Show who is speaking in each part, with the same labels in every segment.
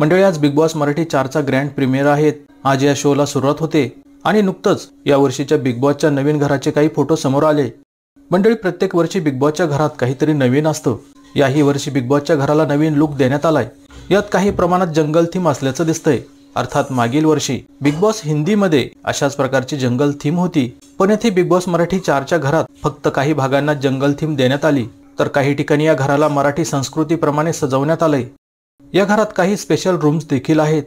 Speaker 1: मंडळी आज Bigg Boss Marathi चारचा ग्रँड प्रीमियर आहेत आज या शोला सुरुवात होते आणि नुकतंच या वर्षीच्या बिग बॉसच्या नवीन घराचे काही फोटो समोर आले मंडळी प्रत्येक वर्षी बिग बॉसच्या घरात काहीतरी नवीन असतं याही वर्षी बिग बॉसच्या घराला नवीन लुक देण्यात आलाय यात काही प्रमाणात जंगल थीम असल्याचं दिसतंय अर्थात मागील वर्षी बिग बॉस हिंदीमध्ये अशाच प्रकारची जंगल थीम होती पण येथे बिग बॉस मराठी चारच्या घरात फक्त काही भागांना जंगल थीम देण्यात आली तर काही ठिकाणी या घराला मराठी संस्कृतीप्रमाणे सजवण्यात आलंय या घरात काही स्पेशल रूम्स देखील आहेत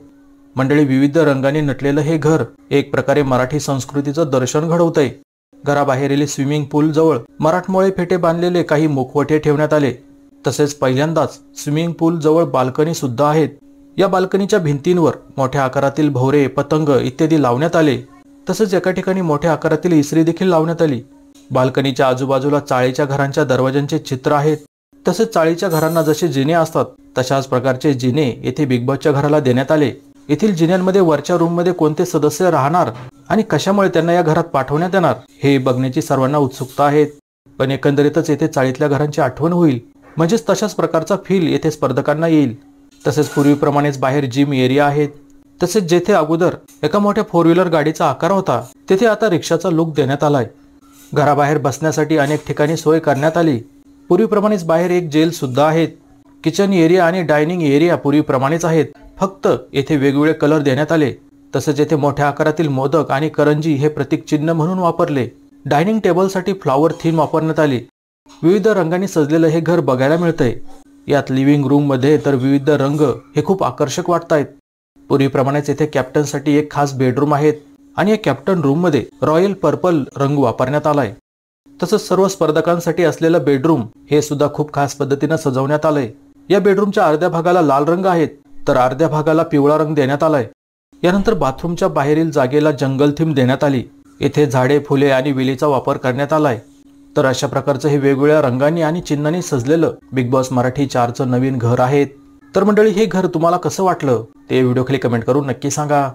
Speaker 1: मंडळी विविध रंगाने नटलेलं हे घर एक प्रकारे मराठी संस्कृतीचं दर्शन घडवत आहे घराबाहेरील स्विमिंग पूल जवळ मराठमोळे फेटे बांधलेले काही मुखवटे ठेवण्यात आले तसेच पहिल्यांदाच स्विमिंग पूल जवळ बाल्कनी सुद्धा आहेत या बाल्कनीच्या भिंतींवर मोठ्या आकारातील भोवरे पतंग इत्यादी लावण्यात आले तसेच एका ठिकाणी मोठ्या आकारातील इसरी देखील लावण्यात आली बाल्कनीच्या आजूबाजूला चाळीच्या घरांच्या दरवाजांचे चित्र आहेत तसेच चाळीच्या घरांना जसे जिने असतात तशाच प्रकारचे जिने येथे बिग बॉसच्या घराला देण्यात आले येथील जिन्यांमध्ये वरच्या रूममध्ये कोणते सदस्य राहणार आणि कशामुळे त्यांना या घरात पाठवण्यात येणार हे बघण्याची सर्वांना उत्सुकता आहे पण एकंदरीतच येथे चाळीतल्या घरांची आठवण होईल म्हणजेच तशाच प्रकारचा फील येथे स्पर्धकांना येईल तसेच पूर्वीप्रमाणेच बाहेर जिम एरिया आहेत तसेच जेथे अगोदर एका मोठ्या फोर व्हीलर गाडीचा आकार होता तेथे आता रिक्षाचा लुक देण्यात आलाय घराबाहेर बसण्यासाठी अनेक ठिकाणी सोय करण्यात आली पूर्वीप्रमाणेच बाहेर एक जेल सुद्धा आहेत किचन एरिया आणि डायनिंग एरिया पूर्वीप्रमाणेच आहेत फक्त येथे वेगवेगळे कलर देण्यात आले तसेच येथे मोठ्या आकारातील मोदक आणि करंजी हे प्रतीक चिन्ह म्हणून वापरले डायनिंग टेबलसाठी फ्लॉवर थीम वापरण्यात आली विविध रंगांनी सजलेलं हे घर बघायला मिळतंय यात लिव्हिंग रूम मध्ये तर विविध रंग हे खूप आकर्षक वाटत आहेत पूर्वीप्रमाणेच येथे कॅप्टनसाठी एक खास बेडरूम आहेत आणि या कॅप्टन रूम मध्ये रॉयल पर्पल रंग वापरण्यात आलाय तसंच सर्व स्पर्धकांसाठी असलेलं बेडरूम हे सुद्धा खूप खास पद्धतीनं सजवण्यात आलंय या बेडरूमच्या अर्ध्या भागाला लाल रंग आहेत तर अर्ध्या भागाला पिवळा रंग देण्यात आलाय यानंतर बाथरूमच्या बाहेरील जागेला जंगल थीम देण्यात आली येथे झाडे फुले आणि विलीचा वापर करण्यात आलाय तर अशा प्रकारचं हे वेगवेगळ्या रंगांनी आणि चिन्हांनी सजलेलं बिग बॉस मराठी चारचं नवीन घर आहे तर मंडळी हे घर तुम्हाला कसं वाटलं ते व्हिडिओ खाली कमेंट करून नक्की सांगा